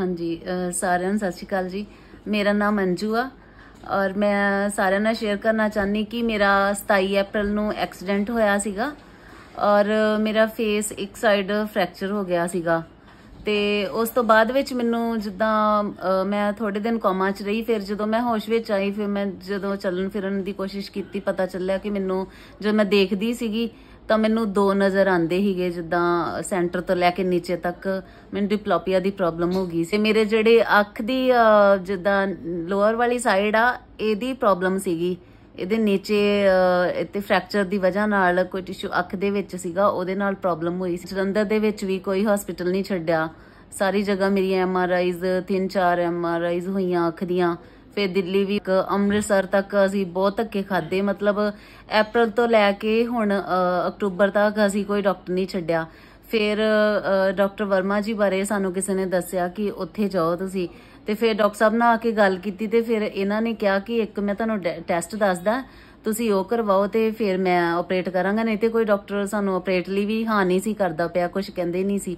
ਹਾਂਜੀ ਸਾਰਿਆਂ ਨੂੰ ਸਤਿ ਸ਼੍ਰੀ ਅਕਾਲ ਜੀ ਮੇਰਾ ਨਾਮ ਅੰਜੂ ਆ ਔਰ ਮੈਂ ਸਾਰਿਆਂ ਨਾਲ ਸ਼ੇਅਰ ਕਰਨਾ ਚਾਹਨੀ ਕਿ ਮੇਰਾ 27 ਅਪ੍ਰੈਲ ਨੂੰ ਐਕਸੀਡੈਂਟ ਹੋਇਆ ਸੀਗਾ ਔਰ ਮੇਰਾ ਫੇਸ ਇੱਕ ਸਾਈਡ ਫ੍ਰੈਕਚਰ ਹੋ ਗਿਆ ਸੀਗਾ ਤੇ ਉਸ ਤੋਂ ਬਾਅਦ ਵਿੱਚ ਮੈਨੂੰ ਜਿੱਦਾਂ ਮੈਂ ਥੋੜੇ ਦਿਨ ਕੋਮਾ 'ਚ ਰਹੀ ਫਿਰ ਜਦੋਂ ਮੈਂ ਹੋਸ਼ ਵਿੱਚ ਆਈ ਫਿਰ ਮੈਂ ਜਦੋਂ ਚੱਲਣ ਫਿਰਨ ਦੀ ਕੋਸ਼ਿਸ਼ ਕੀਤੀ ਪਤਾ ਚੱਲਿਆ ਕਿ ਮੈਨੂੰ ਜਦੋਂ ਮੈਂ ਦੇਖਦੀ ਸੀਗੀ ਤਾਂ ਮੈਨੂੰ ਦੋ ਨਜ਼ਰ ਆਂਦੇ ਹੀਗੇ ਜਿੱਦਾਂ ਸੈਂਟਰ ਤੋਂ ਲੈ ਕੇ ਨੀਚੇ ਤੱਕ ਮੈਨੂੰ ਡਿਪਲੋਪੀਆ ਦੀ ਪ੍ਰੋਬਲਮ ਹੋ ਗਈ ਸੀ ਮੇਰੇ ਜਿਹੜੇ ਅੱਖ ਦੀ ਜਿੱਦਾਂ ਲੋਅਰ ਵਾਲੀ ਸਾਈਡ ਆ ਇਹਦੀ ਪ੍ਰੋਬਲਮ ਸੀਗੀ ਇਹਦੇ ਨੀਚੇ ਇੱਥੇ ਫ੍ਰੈਕਚਰ ਦੀ ਵਜ੍ਹਾ ਨਾਲ ਕੋਈ ਟਿਸ਼ੂ ਅੱਖ ਦੇ ਵਿੱਚ ਸੀਗਾ ਉਹਦੇ ਨਾਲ ਪ੍ਰੋਬਲਮ ਹੋਈ ਸੀ ਜਲੰਧਰ ਦੇ ਵਿੱਚ ਵੀ ਕੋਈ ਹਸਪੀਟਲ ਨਹੀਂ ਛੱਡਿਆ ਸਾਰੀ ਜਗ੍ਹਾ ਮੇਰੀ ਐਮ ਆਰ ਆਈਜ਼ ਤਿੰਨ ਚਾਰ ਐਮ ਆਰ ਆਈਜ਼ ਹੋਈਆਂ ਅੱਖ ਦੀਆਂ ਫਿਰ ਦਿੱਲੀ ਵੀ ਅੰਮ੍ਰਿਤਸਰ ਤੱਕ ਅਸੀਂ ਬਹੁਤ ਧੱਕੇ ਖਾਦੇ ਮਤਲਬ April ਤੋਂ ਲੈ ਕੇ ਹੁਣ ਅਕਤੂਬਰ ਤੱਕ ਅਸੀਂ ਕੋਈ ਡਾਕਟਰ ਨਹੀਂ ਛੱਡਿਆ ਫਿਰ ਡਾਕਟਰ ਵਰਮਾ ਜੀ ਬਾਰੇ ਸਾਨੂੰ ਕਿਸੇ ਨੇ ਦੱਸਿਆ ਕਿ ਉੱਥੇ ਜਾਓ ਤੁਸੀਂ ਤੇ ਫਿਰ ਡਾਕਟਰ ਸਾਹਿਬ ਨਾਲ ਆ ਕੇ ਗੱਲ ਕੀਤੀ ਤੇ ਫਿਰ ਇਹਨਾਂ ਨੇ ਕਿਹਾ ਕਿ ਇੱਕ ਮੈਂ ਤੁਹਾਨੂੰ ਟੈਸਟ ਦੱਸਦਾ ਤੁਸੀਂ ਉਹ ਕਰਵਾਓ ਤੇ ਫਿਰ ਮੈਂ ਆਪਰੇਟ ਕਰਾਂਗਾ ਨਹੀਂ ਤੇ ਕੋਈ ਡਾਕਟਰ ਸਾਨੂੰ ਆਪਰੇਟ ਲਈ ਵੀ ਹਾਂ ਨਹੀਂ ਸੀ ਕਰਦਾ ਪਿਆ ਕੁਝ ਕਹਿੰਦੇ ਨਹੀਂ ਸੀ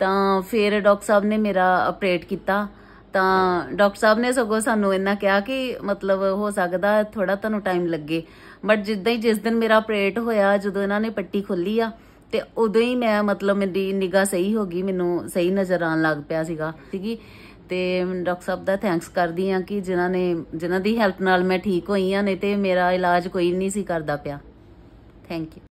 ਤਾਂ ਫਿਰ ਡਾਕਟਰ ਸਾਹਿਬ ਨੇ ਮੇਰਾ ਆਪਰੇਟ ਕੀਤਾ ਤਾਂ ਡਾਕਟਰ ਸਾਹਿਬ ਨੇ ਸਗੋਂ ਸਾਨੂੰ ਇੰਨਾ ਕਿਹਾ ਕਿ ਮਤਲਬ ਹੋ ਸਕਦਾ ਥੋੜਾ ਤੁਹਾਨੂੰ ਟਾਈਮ ਲੱਗੇ ਬਟ ਜਿੱਦਾਂ ਹੀ ਜਿਸ ਦਿਨ ਮੇਰਾ ਆਪਰੇਟ ਹੋਇਆ ਜਦੋਂ ਇਹਨਾਂ ਨੇ ਪੱਟੀ ਖੋਲੀ ਆ ਤੇ ਉਦੋਂ ਹੀ ਮੈਂ ਮਤਲਬ ਮੇਰੀ ਨਿਗਾ ਸਹੀ ਹੋ ਗਈ ਮੈਨੂੰ ਸਹੀ ਨਜ਼ਰ ਆਣ ਲੱਗ ਪਿਆ ਸੀਗਾ ਸੀਗੀ ਤੇ ਡਾਕਟਰ ਸਾਹਿਬ ਦਾ ਥੈਂਕਸ ਕਰਦੀ ਆ ਕਿ ਜਿਨ੍ਹਾਂ ਨੇ ਜਿਨ੍ਹਾਂ ਦੀ ਹੈਲਪ ਨਾਲ ਮੈਂ ਠੀਕ ਹੋਈ ਆ ਨਹੀਂ ਤੇ ਮੇਰਾ ਇਲਾਜ ਕੋਈ ਨਹੀਂ ਸੀ ਕਰਦਾ ਪਿਆ ਥੈਂਕ ਯੂ